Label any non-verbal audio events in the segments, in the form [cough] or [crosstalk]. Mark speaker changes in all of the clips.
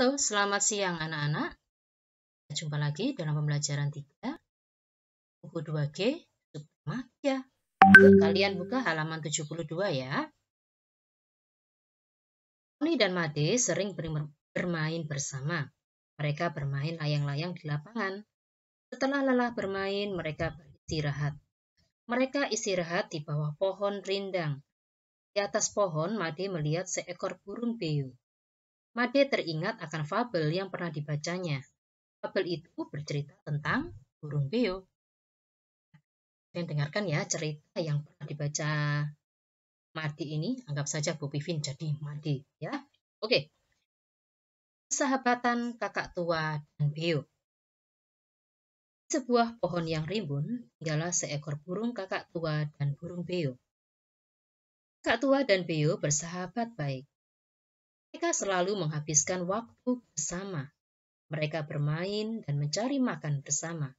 Speaker 1: Halo, selamat siang anak-anak. jumpa lagi dalam pembelajaran 3, buku 2G, subtema ya. Kalian buka halaman 72 ya. Tony dan Made sering bermain bersama. Mereka bermain layang-layang di lapangan. Setelah lelah bermain, mereka beristirahat. Mereka istirahat di bawah pohon rindang. Di atas pohon, Made melihat seekor burung beo. Made teringat akan fabel yang pernah dibacanya. Fabel itu bercerita tentang burung beo. Kalian dengarkan ya cerita yang pernah dibaca Made ini. Anggap saja Bu Vivin jadi Made ya. Oke. Sahabatan kakak tua dan beo. sebuah pohon yang rimbun tinggallah seekor burung kakak tua dan burung beo. Kakak tua dan beo bersahabat baik. Mereka selalu menghabiskan waktu bersama. Mereka bermain dan mencari makan bersama.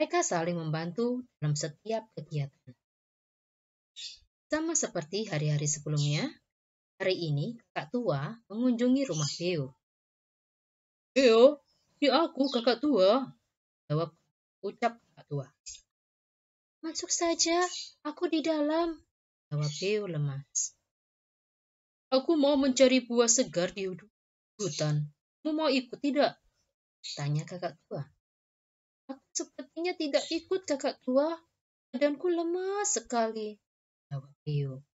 Speaker 1: Mereka saling membantu dalam setiap kegiatan. Sama seperti hari-hari sebelumnya, hari ini kakak tua mengunjungi rumah Beo. Beo, ini aku kakak tua, jawab ucap kakak tua. Masuk saja, aku di dalam, jawab Beo lemas. Aku mau mencari buah segar di hutan. Kamu mau ikut tidak? Tanya kakak tua. Aku sepertinya tidak ikut kakak tua. Badanku lemah
Speaker 2: sekali. Jawab Pio.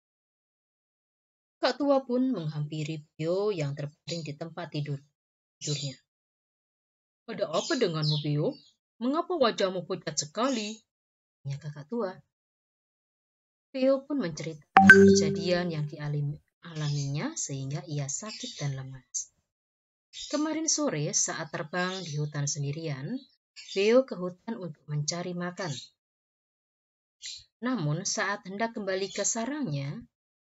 Speaker 2: Kak tua pun menghampiri
Speaker 1: Bio yang terbaring di tempat tidur tidurnya. Ada apa denganmu, Bio? Mengapa wajahmu pucat sekali? Tanya kakak tua. Bio pun menceritakan kejadian yang dialami, alaminya sehingga ia sakit dan lemas. Kemarin sore saat terbang di hutan sendirian, Beo ke hutan untuk mencari makan. Namun saat hendak kembali ke sarangnya,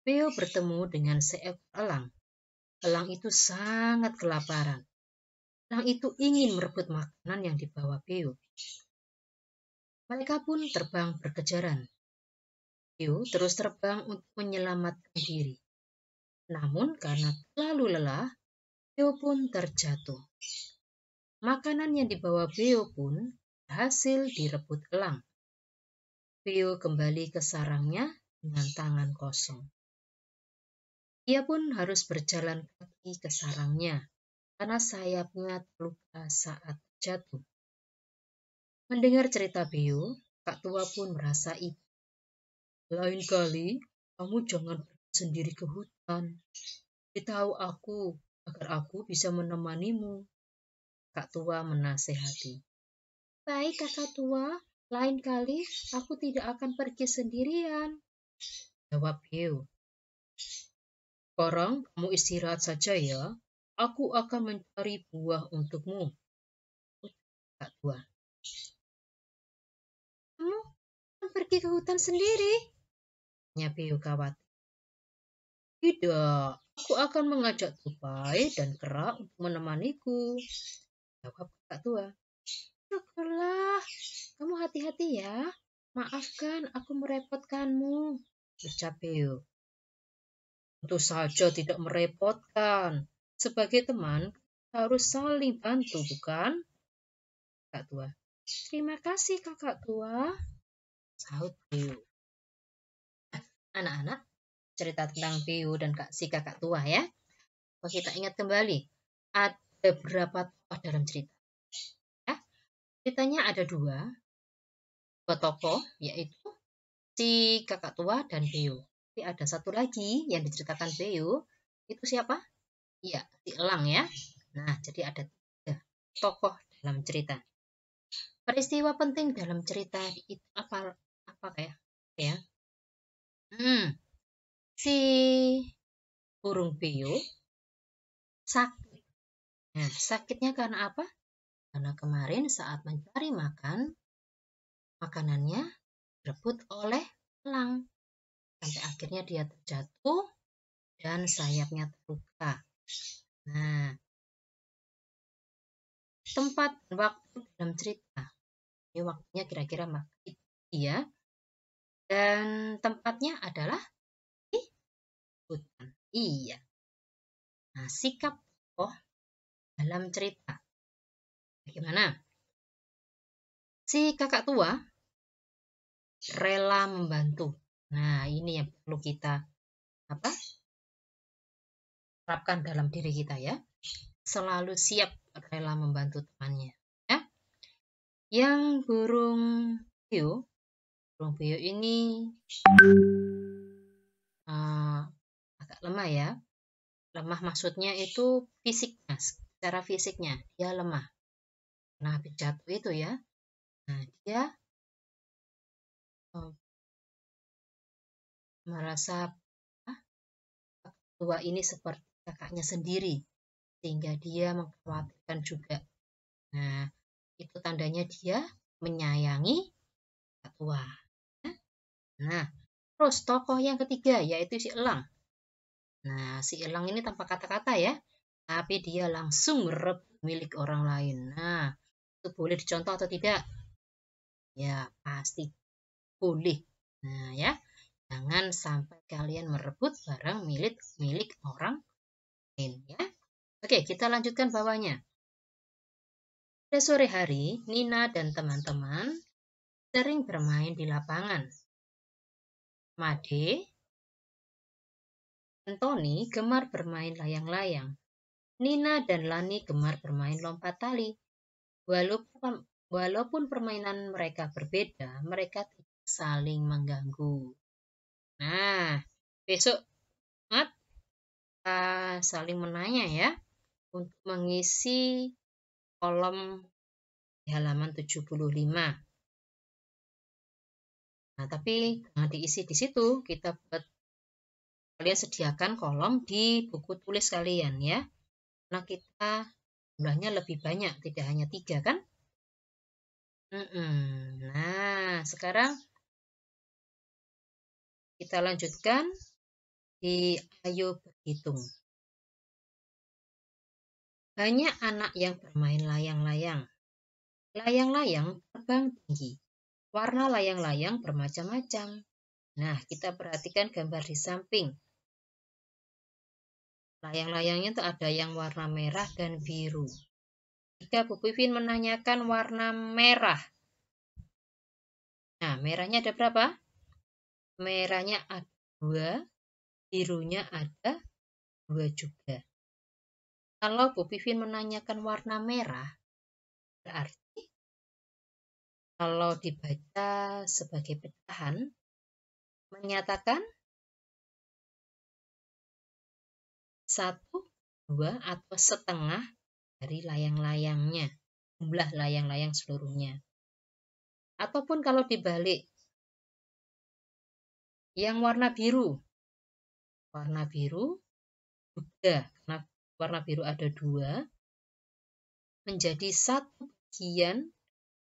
Speaker 1: Beo bertemu dengan seekor elang. Elang itu sangat kelaparan. Elang itu ingin merebut makanan yang dibawa Beo. Mereka pun terbang berkejaran. Beo terus terbang untuk menyelamatkan diri. Namun karena terlalu lelah, Beo pun terjatuh. Makanan yang dibawa Beo pun berhasil direbut elang. Beo kembali ke sarangnya dengan tangan kosong. Ia pun harus berjalan kaki ke sarangnya karena sayapnya terluka saat jatuh. Mendengar cerita Beo, Kak Tua pun merasa itu. Lain kali, kamu jangan pergi sendiri ke hutan. Tuhan, beritahu aku agar aku bisa menemanimu. Kak tua menasehati. Baik kakak tua, lain kali aku tidak akan pergi sendirian. Jawab Hiu. Sekarang kamu istirahat saja ya. Aku akan mencari buah untukmu.
Speaker 2: Kak tua. Kamu akan pergi ke hutan sendiri?
Speaker 1: Nyapiu khawatir. Tidak, aku akan mengajak tupai dan kera untuk menemaniku. Jawab kak tua. Syukurlah, kamu hati-hati ya. Maafkan, aku merepotkanmu. Ucap Beo. Tentu saja tidak merepotkan. Sebagai teman, harus saling bantu, bukan? Kak tua. Terima kasih kakak tua. Sahut Beo. Anak-anak, cerita tentang Theo dan kak, si kakak tua ya. Kalau kita ingat kembali, ada berapa tokoh dalam cerita? Ya, ceritanya ada dua, dua tokoh, yaitu si kakak tua dan Theo. Tapi ada satu lagi yang diceritakan Theo, itu siapa? Ya, si Elang ya. Nah, jadi ada tiga tokoh dalam cerita. Peristiwa penting dalam cerita itu apa apa kayak, Ya. Hmm, si burung piu
Speaker 2: sakit. Nah, sakitnya karena apa? Karena
Speaker 1: kemarin saat mencari makan, makanannya direbut oleh elang. Sampai akhirnya dia terjatuh dan sayapnya terluka.
Speaker 2: Nah, tempat dan waktu dalam cerita. Ini waktunya kira-kira maghrib ya. Dan tempatnya adalah hutan. Iya. Nah, sikap tokoh dalam cerita. Bagaimana? Si kakak tua rela membantu.
Speaker 1: Nah, ini yang perlu kita apa? terapkan dalam diri kita ya. Selalu siap rela membantu temannya. Ya. Yang burung hiu, burung hiu ini uh, lemah ya. Lemah maksudnya itu fisiknya, secara fisiknya dia lemah. Nah, habis jatuh
Speaker 2: itu ya. Nah, dia oh,
Speaker 1: merasa ah, tua ini seperti kakaknya sendiri sehingga dia mengkhawatirkan juga. Nah, itu tandanya dia menyayangi kakak tua. Nah, nah, terus tokoh yang ketiga yaitu si elang. Nah, si elang ini tanpa kata-kata ya, tapi dia langsung merebut milik orang lain. Nah, itu boleh dicontoh atau tidak? Ya, pasti boleh. Nah, ya. Jangan sampai kalian merebut barang milik milik orang lain ya. Oke, kita lanjutkan bawahnya. Pada sore hari, Nina dan teman-teman sering bermain di lapangan. Made Anthony gemar bermain layang-layang. Nina dan Lani gemar bermain lompat tali. Walaupun, walaupun permainan mereka berbeda, mereka tidak saling mengganggu. Nah, besok ingat kita saling menanya ya untuk mengisi kolom di halaman 75. Nah, tapi jangan nah, diisi di situ, kita buat kalian sediakan kolom di buku tulis kalian ya. Nah kita jumlahnya lebih banyak, tidak hanya tiga kan?
Speaker 2: Nah sekarang kita lanjutkan di ayo berhitung.
Speaker 1: Banyak anak yang bermain layang-layang. Layang-layang terbang tinggi. Warna layang-layang bermacam-macam. Nah, kita perhatikan gambar di samping. Layang-layangnya tuh ada yang warna merah dan biru. Jika Bu Pipin menanyakan warna merah. Nah, merahnya ada berapa? Merahnya ada dua, birunya ada dua juga. Kalau Bu Pipin menanyakan warna merah, berarti
Speaker 2: kalau dibaca sebagai pecahan, menyatakan satu,
Speaker 1: dua, atau setengah dari layang-layangnya, jumlah layang-layang seluruhnya. Ataupun kalau dibalik,
Speaker 2: yang warna biru, warna biru juga, karena
Speaker 1: warna biru ada dua, menjadi satu bagian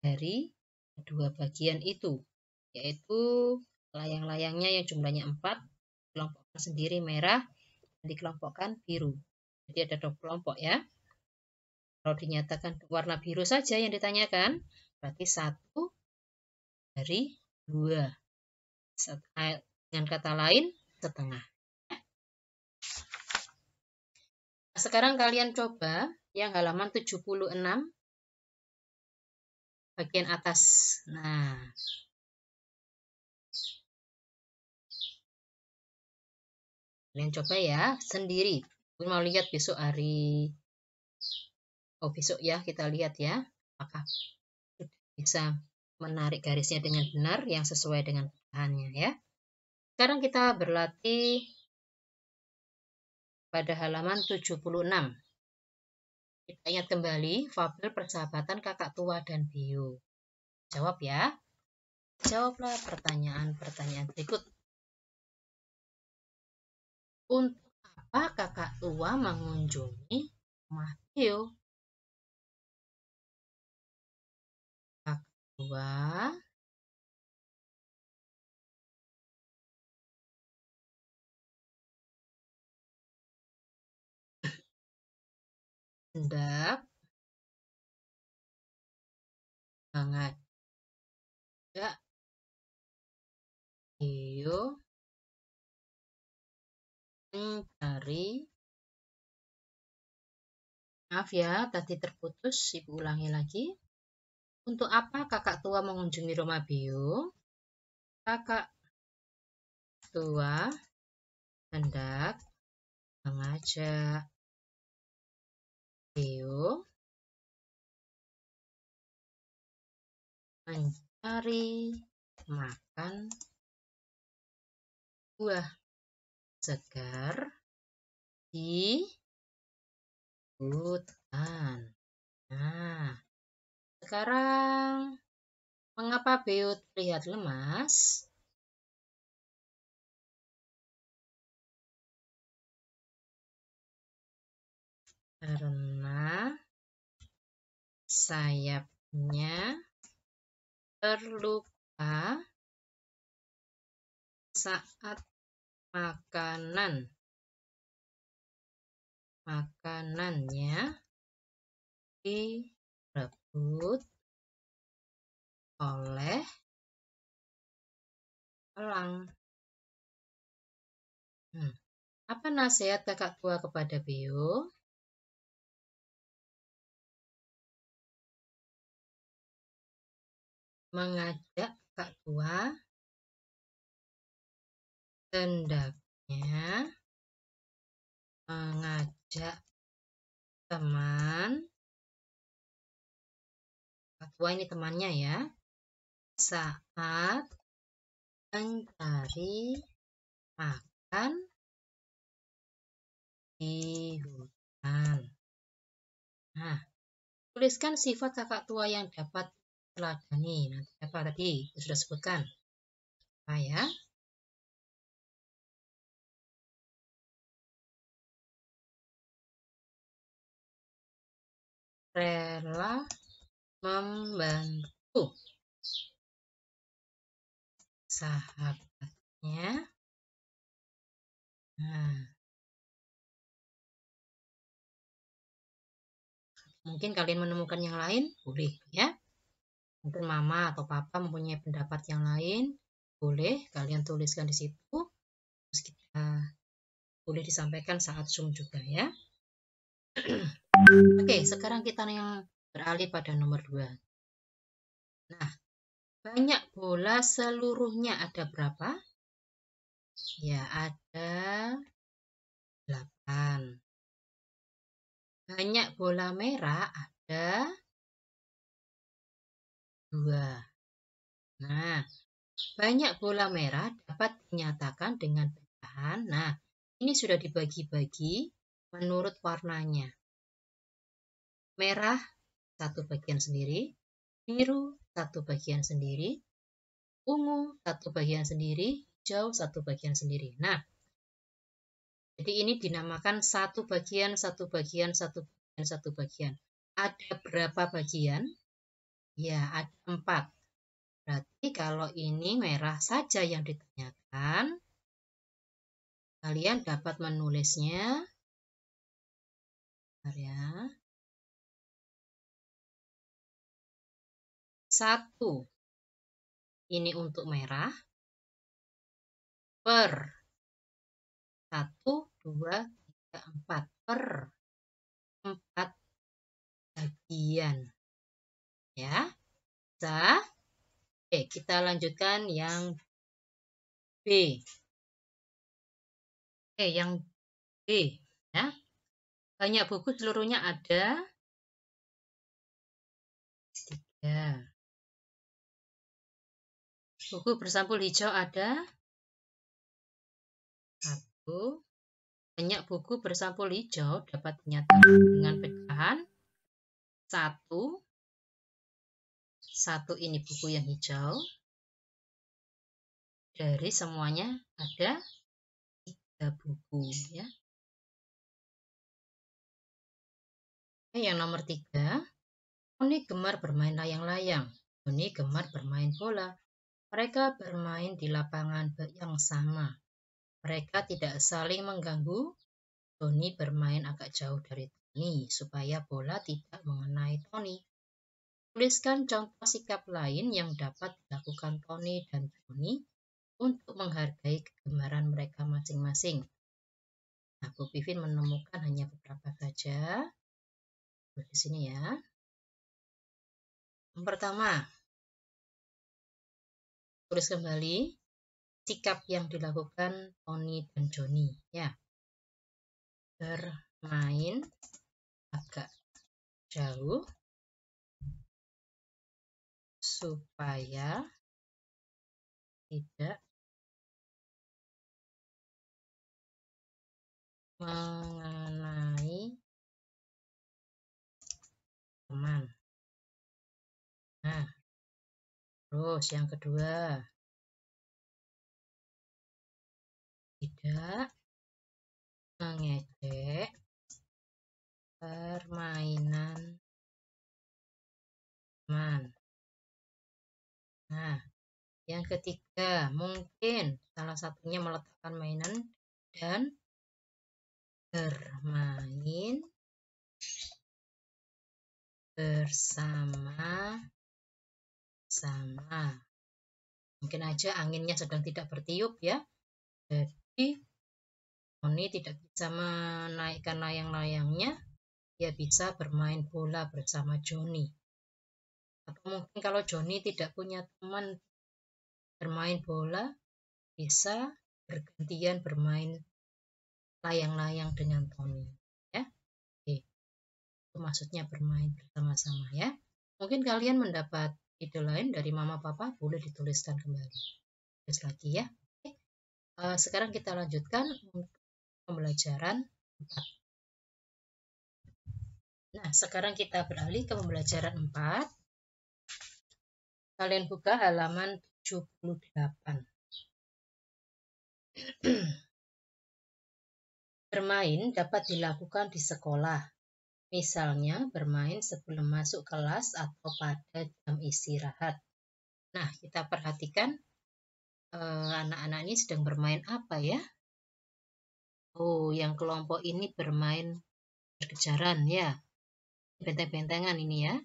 Speaker 1: dari dua bagian itu, yaitu layang-layangnya yang jumlahnya empat, kelompoknya sendiri merah, dikelompokkan biru. Jadi ada dua kelompok ya. Kalau dinyatakan warna biru saja yang ditanyakan, berarti satu dari dua. Dengan kata lain, setengah. Nah, sekarang kalian coba yang halaman 76
Speaker 2: bagian atas. Nah,
Speaker 1: Kalian coba ya sendiri. Kalian mau lihat besok hari oh besok ya kita lihat ya apakah bisa menarik garisnya dengan benar yang sesuai dengan bahannya ya. Sekarang kita berlatih pada halaman 76. Kita ingat kembali fabel persahabatan kakak tua dan bio. Jawab ya. Jawablah pertanyaan-pertanyaan berikut.
Speaker 2: Untuk apa kakak tua mengunjungi rumah Kakak tua hendak mengajak Matthew dari
Speaker 1: Maaf ya, tadi terputus. Ibu ulangi lagi. Untuk apa kakak tua mengunjungi rumah Bio? Kakak
Speaker 2: tua hendak mengajak Bio mencari makan buah segar di hutan. Nah, sekarang mengapa Beut terlihat lemas? Karena sayapnya terluka saat makanan makanannya direbut oleh elang. Hmm. Apa nasihat kakak tua kepada Bio? Mengajak kakak tua hendaknya mengajak eh, teman tua ini temannya ya saat mencari makan di
Speaker 1: hutan. Nah, tuliskan sifat kakak tua yang dapat teladani. Nanti apa tadi? Sudah sebutkan. Apa ya?
Speaker 2: rela membantu sahabatnya. Nah.
Speaker 1: Mungkin kalian menemukan yang lain, boleh ya. Mungkin mama atau papa mempunyai pendapat yang lain, boleh kalian tuliskan di situ. Terus kita boleh disampaikan saat Zoom juga ya. [clears throat] Oke, sekarang kita yang beralih pada nomor 2. Nah, banyak bola seluruhnya ada berapa?
Speaker 2: Ya, ada 8. Banyak bola merah ada
Speaker 1: 2. Nah, banyak bola merah dapat dinyatakan dengan pecahan. Nah, ini sudah dibagi-bagi menurut warnanya merah satu bagian sendiri, biru satu bagian sendiri, ungu satu bagian sendiri, hijau satu bagian sendiri. Nah, jadi ini dinamakan satu bagian, satu bagian, satu bagian, satu bagian. Ada berapa bagian? Ya, ada empat. Berarti kalau ini merah saja yang ditanyakan, kalian dapat menulisnya.
Speaker 2: Bentar ya. 1. Ini untuk merah. Per. 1, 2, 3, 4. Per. 4 bagian. Ya. Bisa. Oke, kita lanjutkan yang B. Oke, yang B. Ya. Banyak buku seluruhnya ada tiga Buku bersampul hijau ada satu. Banyak buku bersampul hijau dapat dinyatakan dengan
Speaker 1: pecahan satu. Satu ini buku yang hijau. Dari semuanya
Speaker 2: ada tiga buku ya.
Speaker 1: Yang nomor tiga, Oni gemar bermain layang-layang. Oni gemar bermain bola. Mereka bermain di lapangan yang sama. Mereka tidak saling mengganggu. Tony bermain agak jauh dari Tony supaya bola tidak mengenai Tony. Tuliskan contoh sikap lain yang dapat dilakukan Tony dan Tony untuk menghargai kegemaran mereka masing-masing. Aku Vivin menemukan hanya beberapa saja. Di sini ya. Yang pertama,
Speaker 2: tulis kembali sikap yang dilakukan Tony dan Joni ya bermain agak jauh supaya tidak mengenai teman. Nah, Terus yang kedua. Tidak mengecek permainan teman. Nah, yang ketiga, mungkin salah satunya meletakkan mainan dan bermain bersama
Speaker 1: sama. Mungkin aja anginnya sedang tidak bertiup ya. Jadi Moni tidak bisa menaikkan layang-layangnya. Dia bisa bermain bola bersama Joni. Atau mungkin kalau Joni tidak punya teman bermain bola, bisa bergantian bermain layang-layang dengan Tony. Ya. Oke. Itu maksudnya bermain bersama-sama ya. Mungkin kalian mendapat ide lain dari mama papa boleh dituliskan kembali. Tulis lagi ya. Oke. Eh, sekarang kita lanjutkan pembelajaran 4. Nah, sekarang kita beralih ke pembelajaran 4. Kalian buka halaman 78. [clears throat] Bermain dapat dilakukan di sekolah, Misalnya bermain sebelum masuk kelas atau pada jam istirahat. Nah, kita perhatikan eh, anak-anak eh, ini sedang bermain apa ya? Oh, yang kelompok ini bermain berkejaran ya. Benteng-bentengan ini ya.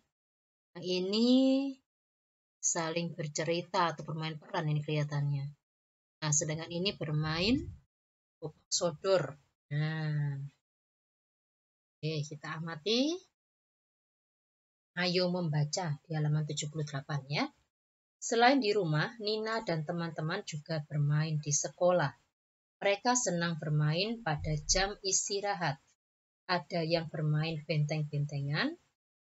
Speaker 1: Yang ini saling bercerita atau bermain peran ini kelihatannya. Nah, sedangkan ini bermain sodor. Nah, Oke, kita amati. Ayo membaca di halaman 78 ya. Selain di rumah, Nina dan teman-teman juga bermain di sekolah. Mereka senang bermain pada jam istirahat. Ada yang bermain benteng-bentengan,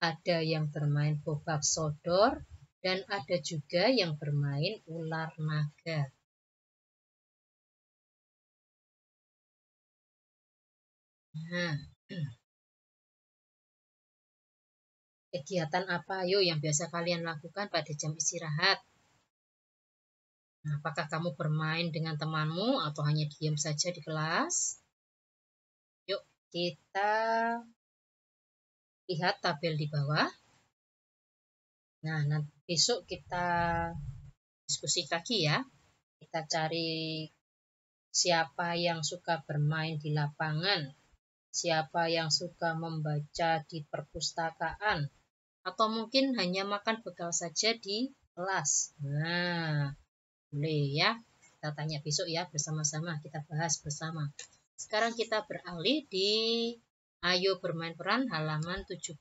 Speaker 1: ada yang bermain bobak sodor, dan ada juga yang bermain ular naga.
Speaker 2: Nah, [clears throat] Kegiatan apa yo yang biasa kalian lakukan
Speaker 1: pada jam istirahat? Nah, apakah kamu bermain dengan temanmu atau hanya diam saja di kelas? Yuk, kita lihat tabel di bawah. Nah, nanti besok kita diskusi lagi ya. Kita cari siapa yang suka bermain di lapangan, siapa yang suka membaca di perpustakaan, atau mungkin hanya makan bekal saja di kelas. Nah, boleh ya. Kita tanya besok ya bersama-sama, kita bahas bersama. Sekarang kita beralih di Ayo bermain peran halaman 79.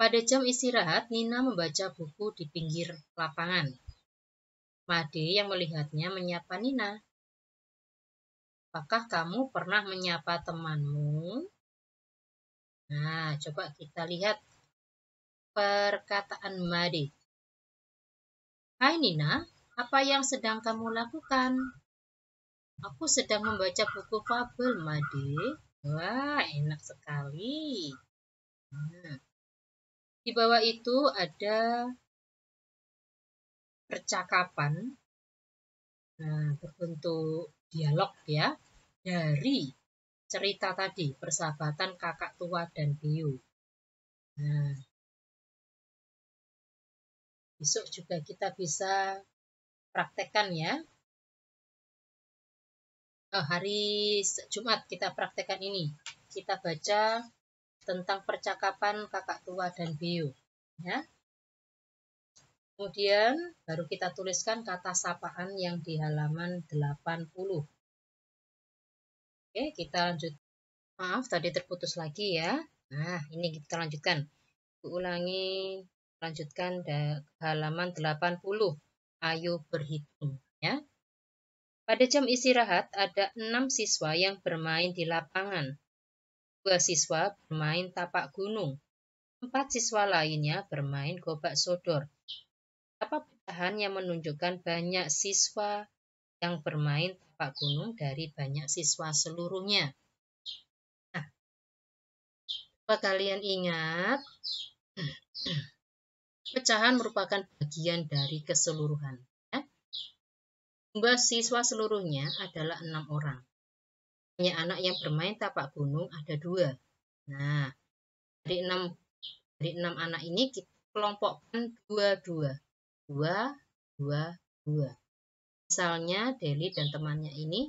Speaker 1: Pada jam istirahat, Nina membaca buku di pinggir lapangan. Made yang melihatnya menyapa Nina. Apakah kamu pernah menyapa temanmu? Nah, coba kita lihat perkataan Madi. Hai Nina, apa yang sedang kamu lakukan? Aku sedang membaca buku fabel, Made. Wah, enak sekali. Hmm.
Speaker 2: di bawah itu ada percakapan
Speaker 1: nah, berbentuk dialog ya dari cerita tadi, persahabatan kakak tua dan Biu. Nah,
Speaker 2: besok juga kita bisa praktekkan
Speaker 1: ya. Oh, hari Jumat kita praktekkan ini. Kita baca tentang percakapan kakak tua dan Biu. Ya. Kemudian baru kita tuliskan kata sapaan yang di halaman 80. Oke, kita lanjut. Maaf, tadi terputus lagi ya. Nah, ini kita lanjutkan. Ulangi, lanjutkan ke halaman 80. Ayo berhitung ya. Pada jam istirahat ada enam siswa yang bermain di lapangan. Dua siswa bermain tapak gunung. Empat siswa lainnya bermain gobak sodor. Apa pecahan yang menunjukkan banyak siswa yang bermain Pak Gunung dari banyak siswa seluruhnya. Nah, apa kalian ingat? [clears throat] Pecahan merupakan bagian dari keseluruhan. Ya. Jumlah siswa seluruhnya adalah enam orang. Hanya anak yang bermain tapak gunung ada dua. Nah, dari enam dari enam anak ini kita kelompokkan dua dua dua dua dua. Misalnya Deli dan temannya ini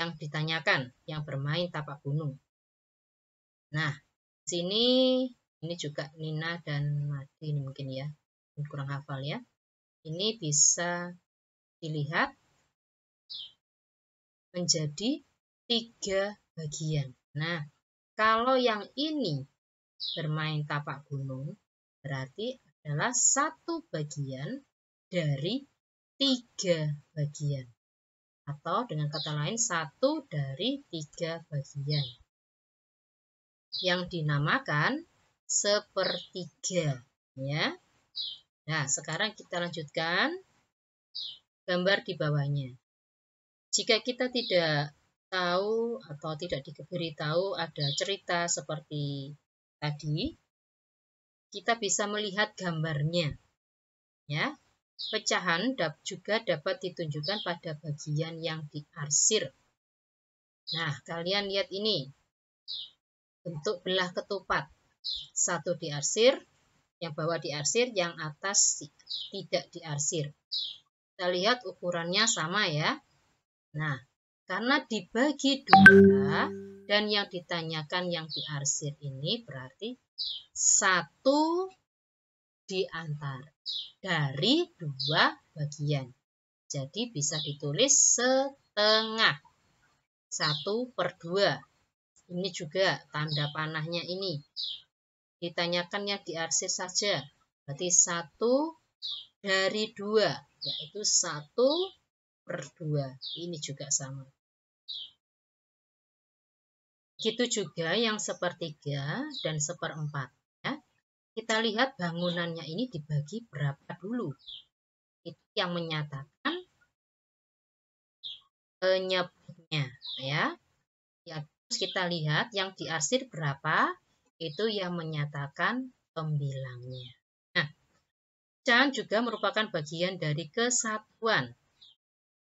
Speaker 1: yang ditanyakan, yang bermain tapak gunung. Nah, sini ini juga Nina dan Madi ini mungkin ya, kurang hafal ya. Ini bisa dilihat menjadi tiga bagian. Nah, kalau yang ini bermain tapak gunung, berarti adalah satu bagian dari tiga bagian. Atau dengan kata lain, satu dari tiga bagian. Yang dinamakan sepertiga. ya. Nah, sekarang kita lanjutkan gambar di bawahnya. Jika kita tidak tahu atau tidak diberitahu ada cerita seperti tadi, kita bisa melihat gambarnya. Ya, Pecahan juga dapat ditunjukkan pada bagian yang diarsir. Nah, kalian lihat ini. Bentuk belah ketupat. Satu diarsir, yang bawah diarsir, yang atas tidak diarsir. Kita lihat ukurannya sama ya. Nah, karena dibagi dua dan yang ditanyakan yang diarsir ini berarti satu diantar dari dua bagian. Jadi bisa ditulis setengah. satu per dua. Ini juga tanda panahnya ini. Ditanyakannya diarsir saja. Berarti satu dari dua, yaitu satu per dua. Ini juga sama. Gitu juga yang sepertiga dan seperempat kita lihat bangunannya ini dibagi berapa dulu. Itu yang menyatakan penyebutnya eh, ya. Ya, terus kita lihat yang diarsir berapa, itu yang menyatakan pembilangnya. Nah, pecahan juga merupakan bagian dari kesatuan.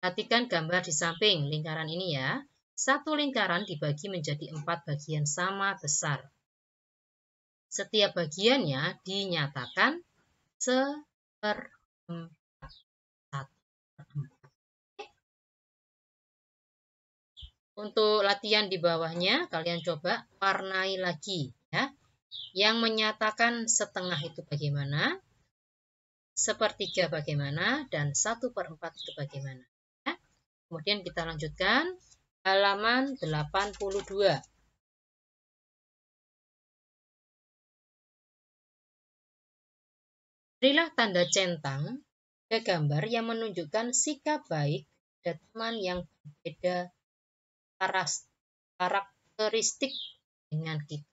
Speaker 1: Perhatikan gambar di samping lingkaran ini ya. Satu lingkaran dibagi menjadi empat bagian sama besar setiap bagiannya dinyatakan seperempat. Untuk latihan di bawahnya, kalian coba warnai lagi. ya. Yang menyatakan setengah itu bagaimana, sepertiga bagaimana, dan satu per empat itu bagaimana. Ya. Kemudian kita lanjutkan halaman 82. Berilah tanda centang ke gambar yang menunjukkan sikap baik dan teman yang berbeda karakteristik dengan kita.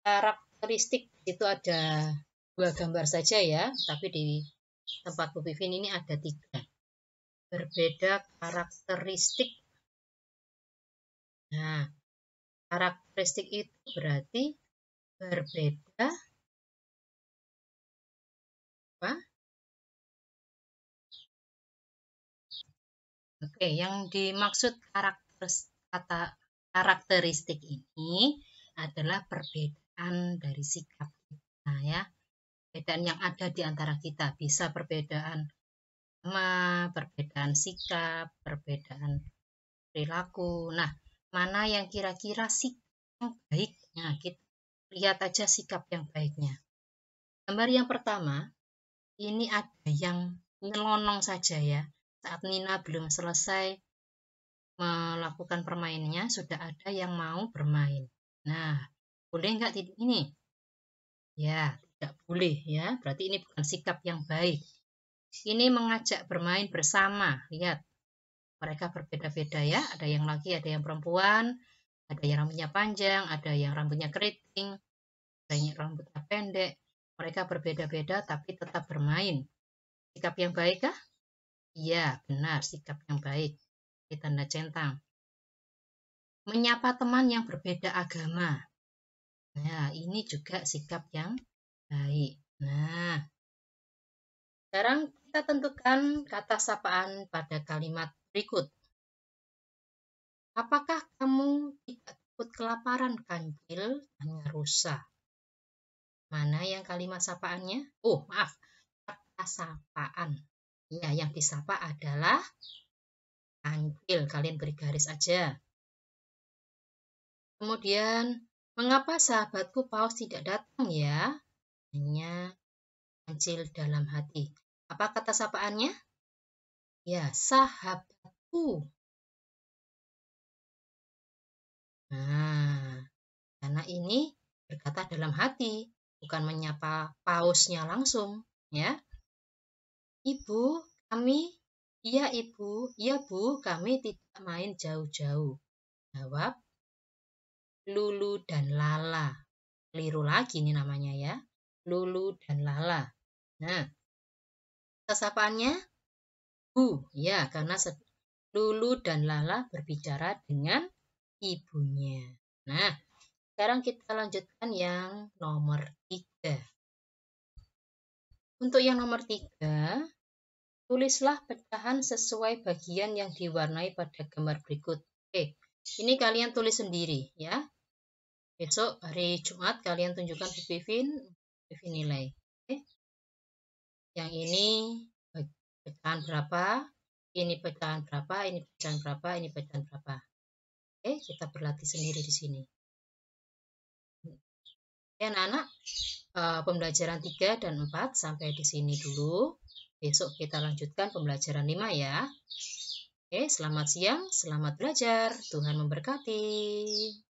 Speaker 1: Karakteristik itu ada dua gambar saja ya, tapi di tempat Bu Vivin ini ada tiga. Berbeda karakteristik. Nah,
Speaker 2: karakteristik itu berarti berbeda apa?
Speaker 1: Oke, yang dimaksud karakter kata karakteristik ini adalah perbedaan dari sikap kita ya. Perbedaan yang ada di antara kita bisa perbedaan sama, perbedaan sikap, perbedaan perilaku. Nah, mana yang kira-kira sikap yang baiknya? kita lihat aja sikap yang baiknya. Gambar yang pertama, ini ada yang nyelonong saja ya. Saat Nina belum selesai melakukan permainannya, sudah ada yang mau bermain. Nah, boleh nggak tidak ini? Ya, tidak boleh ya. Berarti ini bukan sikap yang baik. Ini mengajak bermain bersama. Lihat, mereka berbeda-beda ya. Ada yang laki, ada yang perempuan, ada yang rambutnya panjang, ada yang rambutnya keriting, ada yang rambutnya pendek. Mereka berbeda-beda tapi tetap bermain. Sikap yang baik kah? Iya, benar, sikap yang baik. Di tanda centang. Menyapa teman yang berbeda agama. Nah, ini juga sikap yang baik. Nah, sekarang kita tentukan kata sapaan pada kalimat berikut. Apakah kamu tidak takut kelaparan, Kancil? hanya rusak? Mana yang kalimat sapaannya? Oh, maaf. Kata sapaan. Ya, yang disapa adalah anjil. Kalian beri garis aja. Kemudian, mengapa sahabatku Paus tidak datang ya? Hanya anjil dalam hati. Apa kata sapaannya?
Speaker 2: Ya, sahabatku.
Speaker 1: Nah, karena ini berkata dalam hati, bukan menyapa pausnya langsung, ya. Ibu, kami, iya ibu, iya bu, kami tidak main jauh-jauh. Jawab, Lulu dan Lala. Keliru lagi nih namanya ya. Lulu dan Lala. Nah, sesapannya, Bu, ya, karena Lulu dan Lala berbicara dengan ibunya. Nah, sekarang kita lanjutkan yang nomor tiga Untuk yang nomor tiga tulislah pecahan sesuai bagian yang diwarnai pada gambar berikut. Oke, ini kalian tulis sendiri ya. Besok hari Jumat kalian tunjukkan ke Vivin Vivin nilai. Oke. Yang ini pecahan berapa, ini pecahan berapa, ini pecahan berapa, ini pecahan berapa. Oke, kita berlatih sendiri di sini. Ya anak-anak, eh, pembelajaran 3 dan 4 sampai di sini dulu. Besok kita lanjutkan pembelajaran 5 ya. Oke, selamat siang, selamat belajar. Tuhan memberkati.